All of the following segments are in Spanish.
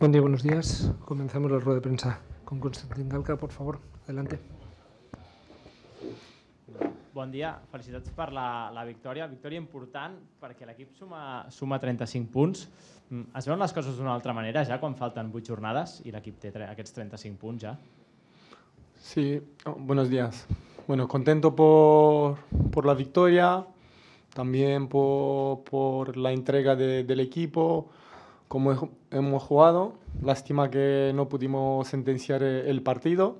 Buen día, buenos días. Comenzamos la rueda de prensa con Constantín Galca, por favor. Adelante. Bon dia, felicitats per la, la victòria. Victòria important perquè l'equip suma, suma 35 punts. Mm, es veuen les coses d'una altra manera ja quan falten 8 jornades i l'equip té aquests 35 punts ja? Sí, oh, buenos días. Bueno, contento por, por la victòria, también por, por la entrega de, del equipo, como hemos jugado. Lástima que no pudimos sentenciar eh, el partido.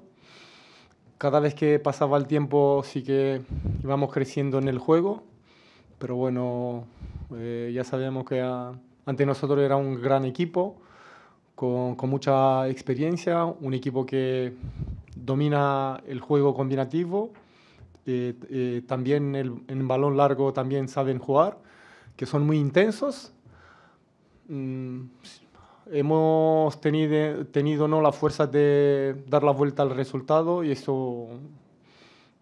Cada vez que pasaba el tiempo sí que íbamos creciendo en el juego, pero bueno, eh, ya sabemos que ante nosotros era un gran equipo, con, con mucha experiencia, un equipo que domina el juego combinativo eh, eh, también el, en balón largo también saben jugar, que son muy intensos. Mm, hemos tenido, ¿no? la fuerza de dar la vuelta al resultado y eso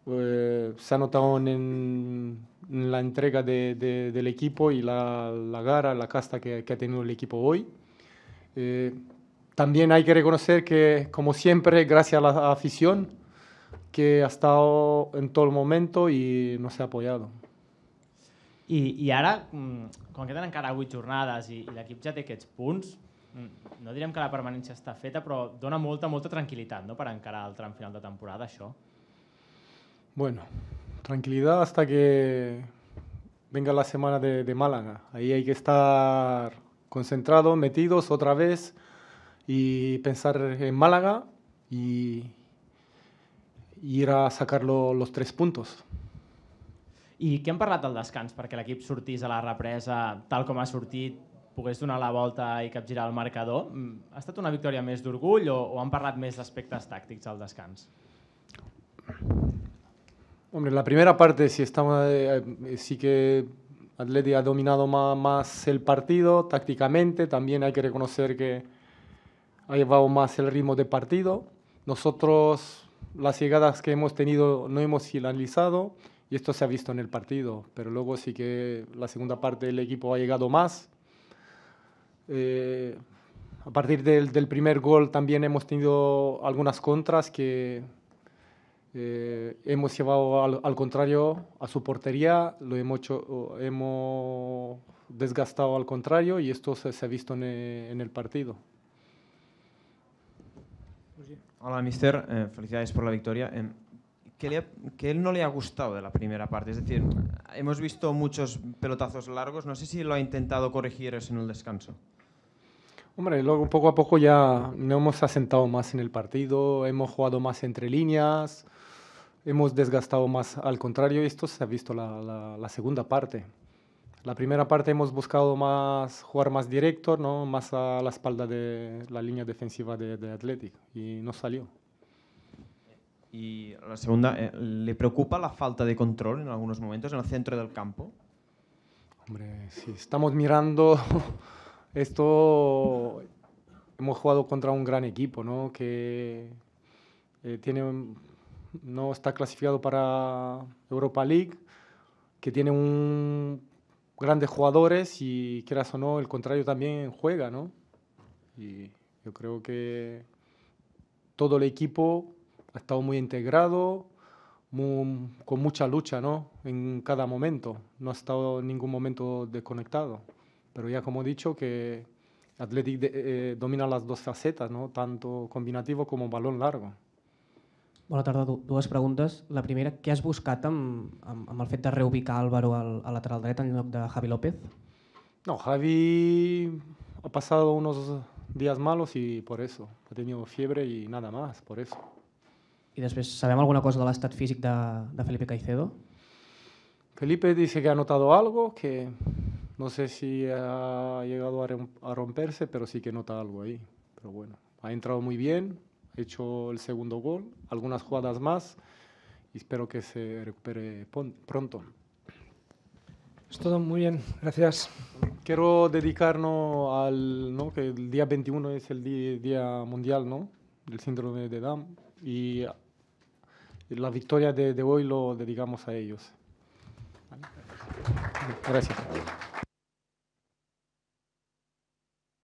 eh, se ha notado en, la entrega del equipo y la, la gara, la casta que, que, ha tenido el equipo hoy. también hay que reconocer que, como siempre, gracias a la afición, que ha estado en todo el momento i no s'ha apoyado. I, I ara, mm, com queden encara 8 jornades i, i l'equip ja té aquests punts, mm, no direm que la permanència està feta, però dona molta, molta tranquil·litat no? per encarar el tram final de temporada, això. Bueno, tranquil·litat hasta que venga la semana de, de Málaga. Ahí hay que estar concentrados, metidos otra vez y pensar en Málaga y, i era sacar lo, los tres puntos. I què han parlat del descans perquè l'equip sortís a la represa tal com ha sortit, pogués donar la volta i capgirar el marcador? Mm, ha estat una victòria més d'orgull o, o han parlat més d'aspectes tàctics al descans? Hombre, la primera part sí, está, eh, sí que Atleti ha dominado más, el partido tácticamente, también hay que reconocer que ha llevado más el ritmo de partido. Nosotros las llegadas que hemos tenido no hemos finalizado y esto se ha visto en el partido, pero luego sí que la segunda parte del equipo ha llegado más. Eh, a partir del, primer gol también hemos tenido algunas contras que eh, hemos llevado al, contrario a su portería, lo hemos, hemos desgastado al contrario y esto se, ha visto en el partido. Pues Hola, mister. Eh, felicidades por la victoria. Em, ¿Qué que, le él no le ha gustado de la primera parte. Es decir, hemos visto muchos pelotazos largos. No sé si lo ha intentado corregir en el descanso. Hombre, luego poco a poco ya nos hemos asentado más en el partido, hemos jugado más entre líneas, hemos desgastado más al contrario y esto se ha visto la, la segunda parte. La primera parte hemos buscado más jugar más directo, ¿no? más a la espalda de la línea defensiva de, de Athletic y no salió. Y la segunda, eh, ¿le preocupa la falta de control en algunos momentos en el centro del campo? Hombre, si estamos mirando esto, hemos jugado contra un gran equipo, ¿no? Que eh, tiene, no está clasificado para Europa League, que tiene un grandes jugadores y quieras o no, el contrario también juega, ¿no? Y yo creo que todo el equipo ha estado muy integrado, con mucha lucha, ¿no? En cada momento, no ha estado en ningún momento desconectado. Pero ya como he dicho, que Athletic eh, eh, domina las dos facetas, ¿no? Tanto combinativo como balón largo. Bona tarda. dos preguntas. La primera, ¿qué has buscado amb, amb, el de reubicar Álvaro al, lateral derecho en de Javi López? No, Javi ha pasado unos días malos y por eso. Ha tenido fiebre y nada más, por eso. ¿Y después sabemos alguna cosa de la físic de, de Felipe Caicedo? Felipe dice que ha notado algo, que no sé si ha llegado a romperse, pero sí que nota algo ahí. Pero bueno, ha entrado muy bien, hecho el segundo gol, algunas jugadas más y espero que se recupere pronto. Es todo muy bien, gracias. Quiero dedicarnos al ¿no? que el día 21 es el día, mundial ¿no? del síndrome de Down y la victoria de, de hoy lo dedicamos a ellos. Gracias.